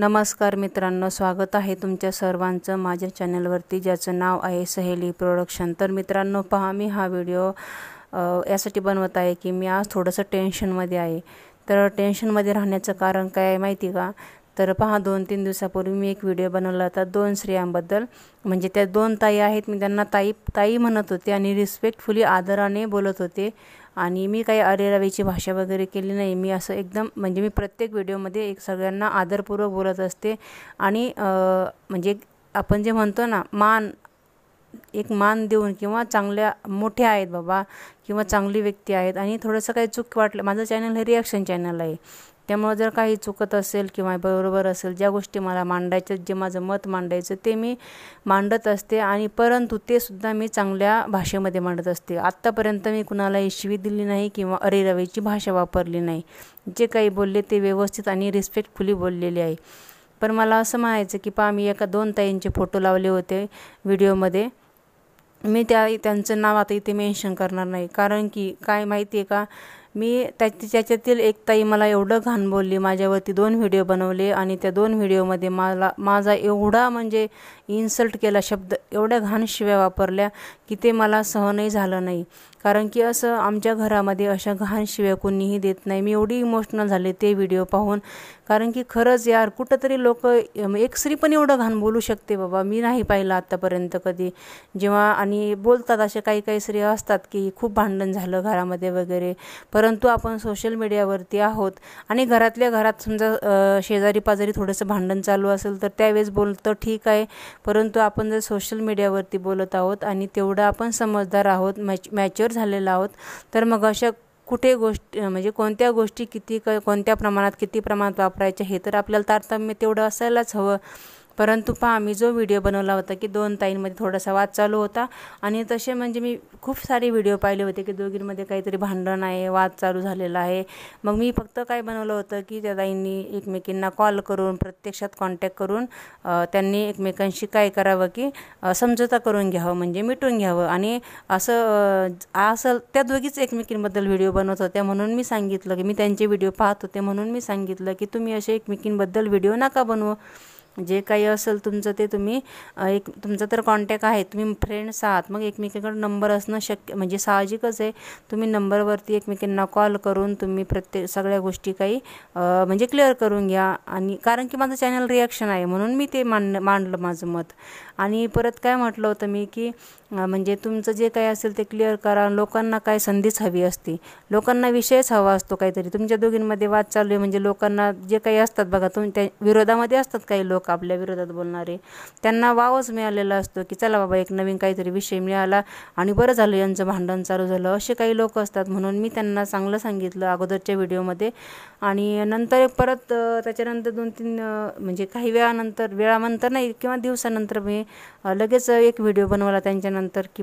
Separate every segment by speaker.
Speaker 1: नमस्कार मित्रांनो स्वागत आहे तुमच्या सर्वांचं माझ्या चॅनलवरती ज्याचं नाव आहे सहेली प्रोडक्शन तर मित्रांनो पहा मी हा व्हिडिओ यासाठी बनवत आहे की मी आज थोडंसं टेन्शनमध्ये आहे तर टेन्शनमध्ये राहण्याचं कारण काय आहे माहिती का तर पहा दोन तीन दिवसापूर्वी मी एक व्हिडिओ बनवला होता दोन स्त्रियांबद्दल म्हणजे त्या दोन ताई आहेत मी त्यांना ताई ताई म्हणत होते आणि रिस्पेक्टफुली आदराने बोलत होते आणि मी काही अरेरावीची भाषा वगैरे केली नाही मी असं एकदम म्हणजे मी प्रत्येक व्हिडिओमध्ये एक सगळ्यांना आदरपूर्वक बोलत असते आणि म्हणजे आपण जे म्हणतो ना मान एक मान देऊन किंवा चांगल्या मोठ्या आहेत बाबा किंवा चांगली व्यक्ती आहेत आणि थोडंसं काही चूक वाटलं माझं चॅनल हे रिॲक्शन चॅनल आहे त्यामुळं जर काही चुकत असेल किंवा बरोबर असेल ज्या गोष्टी मला मांडायच्या जे माझं मत मांडायचं ते मी मांडत असते आणि परंतु ते सुद्धा मी चांगल्या भाषेमध्ये मांडत असते आत्तापर्यंत मी कुणाला शिवी दिली नाही किंवा रवीची भाषा वापरली नाही जे काही बोलले ते व्यवस्थित आणि रिस्पेक्टफुली बोललेले आहे पण मला असं म्हणायचं की पहा मी एका दोन ताईंचे फोटो लावले होते व्हिडिओमध्ये मी त्या त्यांचं नाव आता इथे मेन्शन करणार नाही कारण की काय माहिती आहे का मी त्या त्याच्यातील एक ताई मला एवढं घाण बोलली माझ्यावरती दोन व्हिडिओ बनवले आणि त्या दोन व्हिडिओमध्ये मला माझा एवढा म्हणजे इन्सल्ट केला शब्द एवढ्या घाणशिव्या शिव्या वापरल्या की ते मला सहनही झालं नाही कारण की असं आमच्या घरामध्ये अशा घाणशिव्या शिव्या कोणीही देत नाही मी एवढी इमोशनल झाले ते व्हिडिओ पाहून कारण की खरंच यार कुठंतरी लोक एक स्त्री पण एवढं घाण बोलू शकते बाबा मी नाही पाहिलं आत्तापर्यंत कधी जेव्हा आणि बोलतात अशा काही काही स्त्रिया असतात की खूप भांडण झालं घरामध्ये वगैरे परंतु आपण सोशल मीडियावरती आहोत आणि घरातल्या घरात समजा शेजारी पाजारी थोडंसं भांडण चालू असेल तर त्यावेळेस बोलतं ठीक आहे परंतु आपण जर सोशल मीडियावरती बोलत आहोत आणि तेवढं आपण समजदार आहोत मॅच मॅच्युअर झालेलं आहोत तर मग अशा कुठे गोष्ट म्हणजे कोणत्या गोष्टी किती क कोणत्या प्रमाणात किती प्रमाणात वापरायच्या हे तर आपल्याला तारतम्य तेवढं असायलाच हवं परंतु पहा आम्ही जो व्हिडिओ बनवला होता की दोन ताईंमध्ये थोडासा वाद चालू होता आणि तसे म्हणजे मी खूप सारे व्हिडिओ पाहिले होते की दोघींमध्ये काहीतरी भांडण आहे वाद चालू झालेला आहे मग मी फक्त काय बनवलं होतं की त्या ताईंनी एकमेकींना कॉल करून प्रत्यक्षात कॉन्टॅक्ट करून त्यांनी एकमेकांशी काय करावं की समजोता करून घ्यावं म्हणजे मिटून घ्यावं आणि असं असं त्या दोघीच एकमेकींबद्दल व्हिडिओ बनवत होत्या म्हणून मी सांगितलं की मी त्यांचे व्हिडिओ पाहत होते म्हणून मी सांगितलं की तुम्ही असे एकमेकींबद्दल व्हिडिओ नका बनवू जे काही असेल तुमचं ते तुम्ही एक तुमचा तर कॉन्टॅक्ट आहे तुम्ही फ्रेंड्स आहात मग एकमेकांकडे नंबर असणं शक्य म्हणजे साहजिकच आहे तुम्ही नंबरवरती एकमेकांना कॉल करून तुम्ही प्रत्येक सगळ्या गोष्टी काही म्हणजे क्लिअर करून घ्या आणि कारण की माझं चॅनल रिॲक्शन आहे म्हणून मी ते मान मांडलं माझं मत आणि परत काय म्हटलं होतं मी की म्हणजे तुमचं जे काही असेल ते क्लिअर करा लोकांना काय संधीच हवी असते लोकांना विषयच हवा असतो काहीतरी तुमच्या दोघींमध्ये वाद चालू आहे म्हणजे लोकांना जे काही असतात बघा तुम्ही त्या विरोधामध्ये असतात काही लोक आपल्या विरोधात बोलणारे त्यांना वावच मिळालेला असतो की चला बाबा एक नवीन काहीतरी विषय मिळाला आणि बरं झालं यांचं भांडण चालू झालं असे काही लोक असतात म्हणून मी त्यांना चांगलं सांगितलं अगोदरच्या व्हिडिओमध्ये आणि नंतर परत त्याच्यानंतर दोन तीन म्हणजे काही वेळानंतर वेळानंतर नाही किंवा दिवसानंतर मी लगेच एक व्हिडिओ बनवला त्यांच्या त्याच्यानंतर की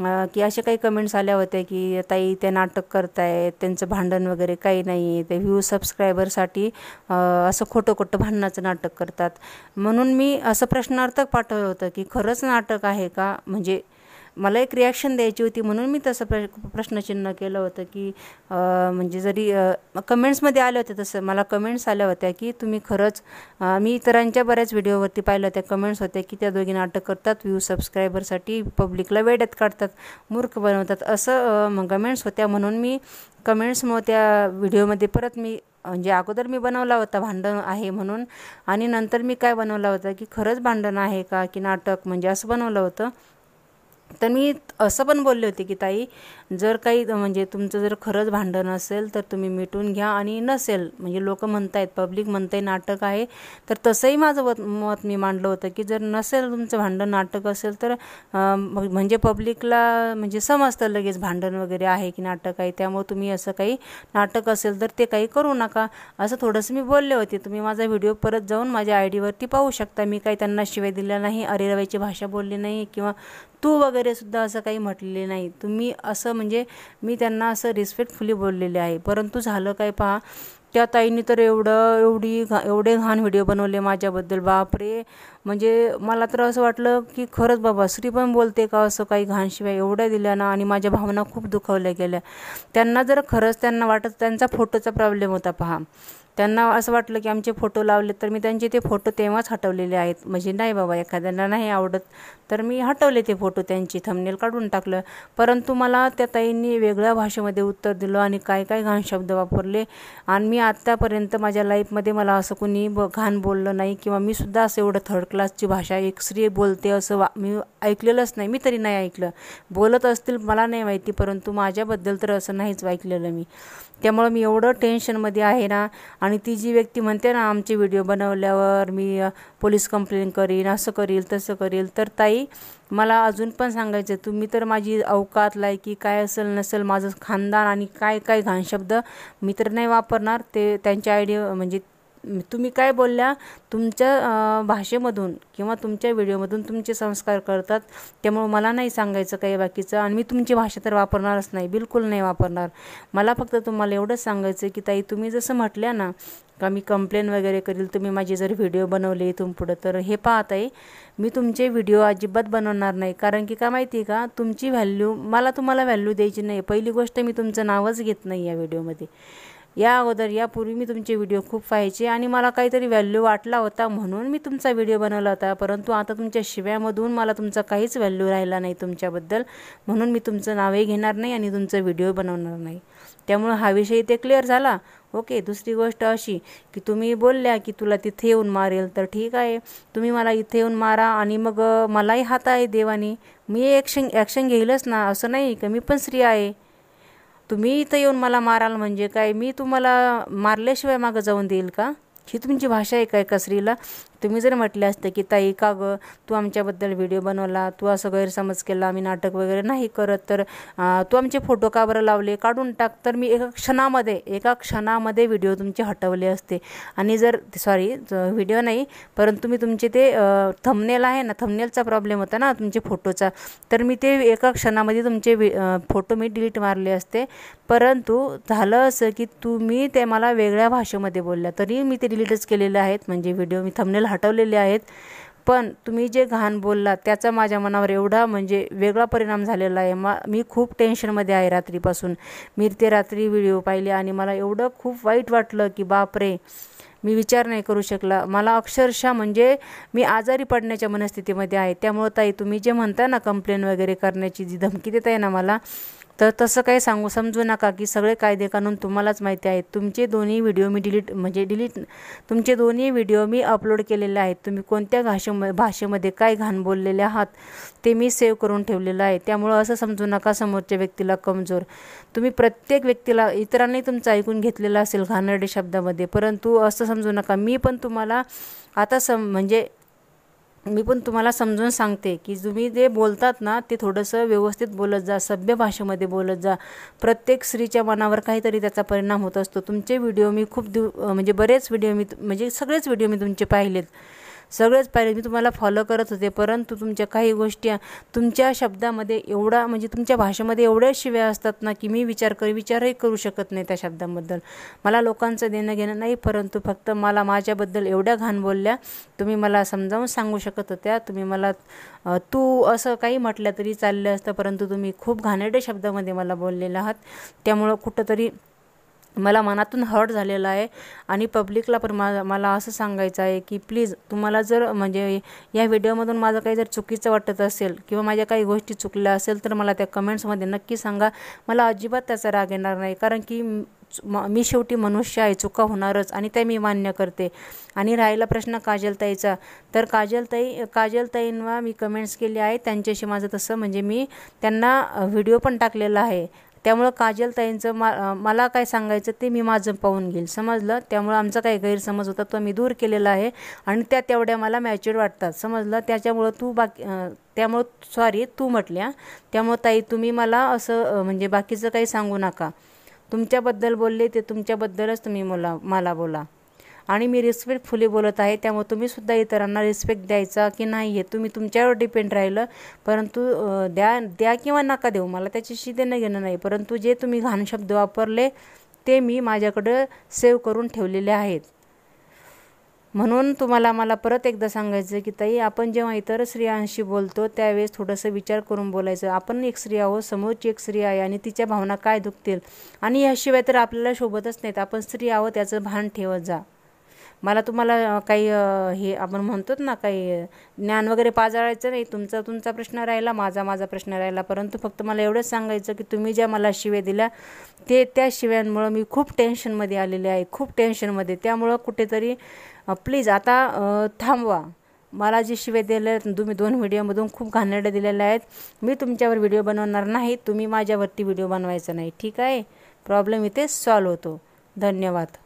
Speaker 1: पहा की असे काही कमेंट्स आल्या होत्या की ताई ते नाटक करतायत त्यांचं भांडण वगैरे काही नाही ते व्ह्यू सबस्क्रायबरसाठी असं खोटं खोटं भांडणाचं नाटक करतात म्हणून मी असं प्रश्नार्थक पाठवलं होतं की खरंच नाटक आहे का म्हणजे मला एक रिॲक्शन द्यायची होती म्हणून मी तसं प्र प्रश्नचिन्ह केलं होतं की म्हणजे जरी कमेंट्समध्ये आले होते तसं मला कमेंट्स आल्या होत्या की तुम्ही खरंच मी इतरांच्या बऱ्याच व्हिडिओवरती पाहिलं होत्या कमेंट्स होत्या की त्या दोघी नाटक करतात व्ह्यू सबस्क्रायबरसाठी पब्लिकला वेड्यात काढतात मूर्ख बनवतात असं मग कमेंट्स होत्या म्हणून मी कमेंट्स मग त्या व्हिडिओमध्ये परत मी म्हणजे अगोदर मी बनवला होता भांडण आहे म्हणून आणि नंतर मी काय बनवला होतं की खरंच भांडण आहे का की नाटक म्हणजे असं बनवलं होतं तर मी असं पण बोलले होते की ताई जर काही म्हणजे तुमचं जर खरंच भांडण असेल तर तुम्ही मिटून घ्या आणि नसेल म्हणजे लोक म्हणतायत पब्लिक आहे नाटक आहे तर तसंही माझं मत मी मांडलं होतं की जर नसेल तुमचं भांडण नाटक असेल तर म्हणजे पब्लिकला म्हणजे समजतं लगेच भांडण वगैरे आहे की नाटक आहे त्यामुळे तुम्ही असं काही नाटक असेल तर ते काही करू नका असं थोडंसं मी बोलले होते तुम्ही माझा व्हिडिओ परत जाऊन माझ्या आय डीवरती पाहू शकता मी काही त्यांना शिवाय दिल्या नाही अरेरवाईची भाषा बोलली नाही किंवा तू वगैरे वगैरे सुद्धा असं काही म्हटलेले नाही तुम्ही असं म्हणजे मी त्यांना असं रिस्पेक्टफुली बोललेले आहे परंतु झालं काय पहा त्या ताईंनी तर एवढं एवढी घा एवढे घाण व्हिडिओ बनवले माझ्याबद्दल बापरे म्हणजे मला तर असं वाटलं की खरंच बाबा श्री पण बोलते का असं काही घाणशिवाय एवढ्या दिल्या ना आणि माझ्या भावना खूप दुखावल्या गेल्या त्यांना जर खरंच त्यांना वाटत त्यांचा फोटोचा प्रॉब्लेम होता पहा त्यांना असं वाटलं की आमचे फोटो लावले तर मी त्यांचे ते फोटो तेव्हाच हटवलेले आहेत म्हणजे नाही बाबा एखाद्याला नाही आवडत तर मी हटवले ते फोटो त्यांची थंबनेल काढून टाकलं परंतु मला त्या ताईंनी वेगळ्या भाषेमध्ये उत्तर दिलं आणि काय काय घाण शब्द वापरले आणि मी आत्तापर्यंत माझ्या लाईफमध्ये मला असं कोणी ब घाण बोललं नाही किंवा मी सुद्धा असं एवढं थर्ड क्लासची भाषा एक स्त्री बोलते असं वा मी ऐकलेलंच नाही मी तरी नाही ऐकलं बोलत असतील मला नाही माहिती परंतु माझ्याबद्दल तर असं नाहीच ऐकलेलं मी त्यामुळं मी एवढं टेन्शनमध्ये आहे ना आणि ती जी व्यक्ती म्हणते ना आमचे व्हिडिओ बनवल्यावर मी पोलीस कंप्लेंट करीन असं करील तसं करील तर ताई मला अजून पण सांगायचं तुम्ही तर माझी अवकात लायकी काय असेल नसेल माझं खानदान आणि काय काय घाणशब्द मी तर नाही वापरणार ते त्यांच्या आयडिया म्हणजे तुम्ही काय बोलल्या तुमच्या भाषेमधून किंवा तुमच्या व्हिडिओमधून तुमचे संस्कार करतात त्यामुळं मला नाही सांगायचं काही बाकीचं आणि मी तुमची भाषा तर वापरणारच नाही बिलकुल नाही वापरणार मला फक्त तुम्हाला एवढंच सांगायचं की ताई तुम्ही जसं म्हटल्या ना का मी कंप्लेन वगैरे करील तुम्ही माझे जर व्हिडिओ बनवले इथून पुढं तर हे पाहत आहे मी तुमचे व्हिडिओ अजिबात बनवणार नाही कारण की का माहिती आहे का तुमची व्हॅल्यू मला तुम्हाला व्हॅल्यू द्यायची नाही पहिली गोष्ट मी तुमचं नावच घेत नाही या व्हिडिओमध्ये या अगोदर यापूर्वी मी तुमचे व्हिडिओ खूप पाहायचे आणि मला काहीतरी व्हॅल्यू वाटला होता म्हणून मी तुमचा व्हिडिओ बनवला होता परंतु आता तुमच्या शिव्यामधून मला तुमचा काहीच व्हॅल्यू राहिला नाही तुमच्याबद्दल म्हणून मी तुमचं नावही घेणार नाही आणि तुमचा व्हिडिओ बनवणार नाही त्यामुळं हा विषय इथे क्लिअर झाला ओके दुसरी गोष्ट अशी की तुम्ही बोलल्या की तुला तिथे येऊन मारेल तर ठीक आहे तुम्ही मला इथे येऊन मारा आणि मग मलाही हात आहे देवाने मी ॲक्शन ॲक्शन घेईलच ना असं नाही की मी पण स्त्री आहे तुम्ही इथं येऊन मला माराल म्हणजे काय मी तुम्हाला मारल्याशिवाय मागं जाऊन देईल का ही तुमची भाषा आहे काय कसरीला तुम्ही जर म्हटले असते की ताई का गं तू आमच्याबद्दल व्हिडिओ बनवला तू असं गैरसमज केला आम्ही नाटक वगैरे नाही करत तर तू आमचे फोटो का बरं लावले काढून टाक तर मी एका क्षणामध्ये एका क्षणामध्ये व्हिडिओ तुमचे हटवले असते आणि जर सॉरी व्हिडिओ नाही परंतु मी तुमचे ते थमनेल आहे ना थमनेलचा प्रॉब्लेम होता ना तुमचे फोटोचा तर मी ते एका क्षणामध्ये तुमचे फोटो मी डिलीट मारले असते परंतु झालं असं की तुम्ही ते मला वेगळ्या भाषेमध्ये बोलल्या तरी मी ते डिलीटच केलेले आहेत म्हणजे व्हिडिओ मी थमनेल हटवलेले आहेत पण तुम्ही जे घाण बोलला त्याचा माझ्या मनावर एवढा म्हणजे वेगळा परिणाम झालेला आहे मा मी खूप टेन्शनमध्ये आहे रात्रीपासून मी ते रात्री व्हिडिओ पाहिले आणि मला एवढं खूप वाईट वाटलं की बापरे मी विचार नाही करू शकला मला अक्षरशः म्हणजे मी आजारी पडण्याच्या मनस्थितीमध्ये आहे त्यामुळं ताई तुम्ही जे म्हणता ना कंप्लेन वगैरे करण्याची जी धमकी देत आहे ना मला तर तसं काही सांगू समजू नका की सगळे कायदे कानून तुम्हालाच माहिती आहेत तुमचे दोन्ही व्हिडिओ मी डिलीट म्हणजे डिलीट तुमचे दोन्ही व्हिडिओ मी अपलोड केलेले आहेत तुम्ही कोणत्या भाषेम भाषेमध्ये काय घाण बोललेले आहात ते मी सेव्ह करून ठेवलेलं आहे त्यामुळं असं समजू नका समोरच्या व्यक्तीला कमजोर तुम्ही प्रत्येक व्यक्तीला इतरांनी तुमचं ऐकून घेतलेलं असेल घाणेरडे शब्दामध्ये परंतु असं समजू नका मी पण तुम्हाला आता सम म्हणजे मी पण तुम्हाला समजून सांगते की तुम्ही जे बोलतात ना ते थोडंसं व्यवस्थित बोलत जा सभ्य भाषेमध्ये बोलत जा प्रत्येक स्त्रीच्या मनावर काहीतरी त्याचा परिणाम होत असतो तुमचे व्हिडिओ मी खूप दिव म्हणजे बरेच व्हिडिओ मी म्हणजे सगळेच व्हिडिओ मी तुमचे पाहिलेत सगळेच पाहिले मी तुम्हाला फॉलो करत होते परंतु तुमच्या काही गोष्टी तुमच्या शब्दामध्ये एवढा म्हणजे तुमच्या भाषेमध्ये एवढ्या शिव्या असतात ना की मी विचार कर विचारही करू शकत नाही त्या शब्दाबद्दल मला लोकांचं देणं घेणं नाही परंतु फक्त मला माझ्याबद्दल एवढ्या घाण बोलल्या तुम्ही मला समजावून सांगू शकत होत्या तुम्ही मला तू असं काही म्हटलं तरी चाललं असतं परंतु तुम्ही खूप घाणेरड्या शब्दामध्ये मला बोललेला आहात त्यामुळं कुठंतरी मला मनातून हर्ट झालेला आहे आणि पब्लिकला पण मा मला असं सांगायचं आहे की प्लीज तुम्हाला जर म्हणजे या व्हिडिओमधून माझं काही जर चुकीचं वाटत असेल किंवा माझ्या काही गोष्टी चुकल्या असेल तर मला त्या कमेंट्समध्ये नक्की सांगा मला अजिबात त्याचा राग येणार नाही कारण की मी शेवटी मनुष्य आहे चुका होणारच आणि ते मी मान्य करते आणि राहिला प्रश्न काजलताईचा तर काजलताई काजलताईंना मी कमेंट्स केली आहे त्यांच्याशी माझं तसं म्हणजे मी त्यांना व्हिडिओ पण टाकलेला आहे त्यामुळं काजल ताईंचं मा मला काय सांगायचं ते मी माझं पाहून घेईल समजलं त्यामुळं आमचा काही गैरसमज होता तो मी दूर केलेला आहे आणि त्या तेवढ्या मला मॅच्युअर वाटतात समजलं त्याच्यामुळं तू बाकी त्यामुळं सॉरी तू म्हटल्या त्यामुळं ताई तुम्ही मला असं म्हणजे बाकीचं काही सांगू नका तुमच्याबद्दल बोलले ते तुमच्याबद्दलच तुम्ही मला मला बोला आणि मी रिस्पेक्टफुली बोलत आहे त्यामुळे तुम्हीसुद्धा इतरांना रिस्पेक्ट द्यायचा की नाही आहे तुम्ही तुमच्यावर डिपेंड राहिलं परंतु द्या द्या किंवा नका देऊ मला त्याच्याशी देणं घेणं नाही परंतु जे तुम्ही घाण शब्द वापरले ते मी माझ्याकडं सेव्ह करून ठेवलेले आहेत म्हणून तुम्हाला मला परत एकदा सांगायचं की ताई आपण जेव्हा इतर स्त्रियांशी बोलतो त्यावेळेस थोडंसं विचार करून बोलायचं आपण एक स्त्री आहोत समोरची एक स्त्री आहे आणि तिच्या भावना काय दुखतील आणि ह्याशिवाय तर आपल्याला शोभतच नाहीत आपण स्त्री आहोत त्याचं भान ठेवत जा मला तुम्हाला काही हे आपण म्हणतोच ना काही ज्ञान वगैरे पाजाळायचं नाही तुमचा तुमचा प्रश्न राहिला माझा माझा प्रश्न राहिला परंतु फक्त मला एवढंच सांगायचं की तुम्ही ज्या मला शिवे दिल्या ते त्या शिव्यांमुळं मी खूप टेन्शनमध्ये आलेले आहे खूप टेन्शनमध्ये त्यामुळं कुठेतरी प्लीज आता थांबवा मला जे शिवे दिले आहेत तुम्ही दोन व्हिडिओमधून खूप घाणेरड्या दिलेले आहेत मी तुमच्यावर व्हिडिओ बनवणार नाही तुम्ही माझ्यावरती व्हिडिओ बनवायचा नाही ठीक आहे प्रॉब्लेम इथे सॉल्व होतो धन्यवाद